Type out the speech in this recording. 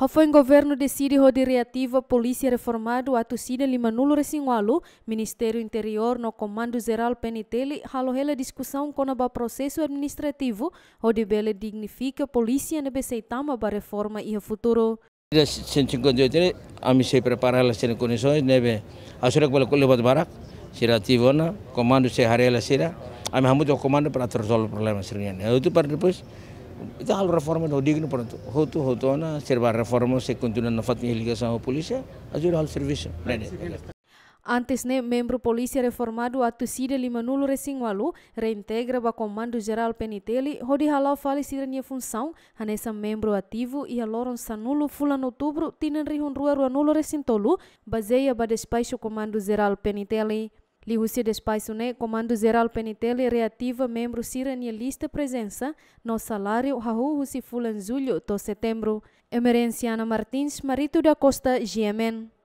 o governo decide rode reativa polícia reformado atusida lima nulo resingualu, Ministério Interior no Comando Geral Penitele halohela discussão o processo administrativo, rode bele dignifica polícia na beceitama ba reforma e futuro. Da 158 a mim se prepara as condições, neve né, a sura que vai levar barak, ativo na, comando se harela sira, a é mim hamuto comando para resolver o problema Eu tu para depois então, a reforma não é digna, pronto. Hoto hoto na serba reforma se continua na fatia fat ligação à polícia, ajuda ao serviço. Antes ne né, membro polícia reformado a Tucida Limanulo nulo resingualu reintegra o comando geral peniteli hodi halau fale sirania função hanesa membro ativo e a Loron sanulo fulan outubro tinan rihun rua rua nulo resintolu baseia ba despacho comando geral peniteli de Despaisune, Comando Geral Penitele reativa membro siranialista presença no salário Rahu Husi Fulanzulho, do setembro. Emerenciana Martins, Marito da Costa, GMN.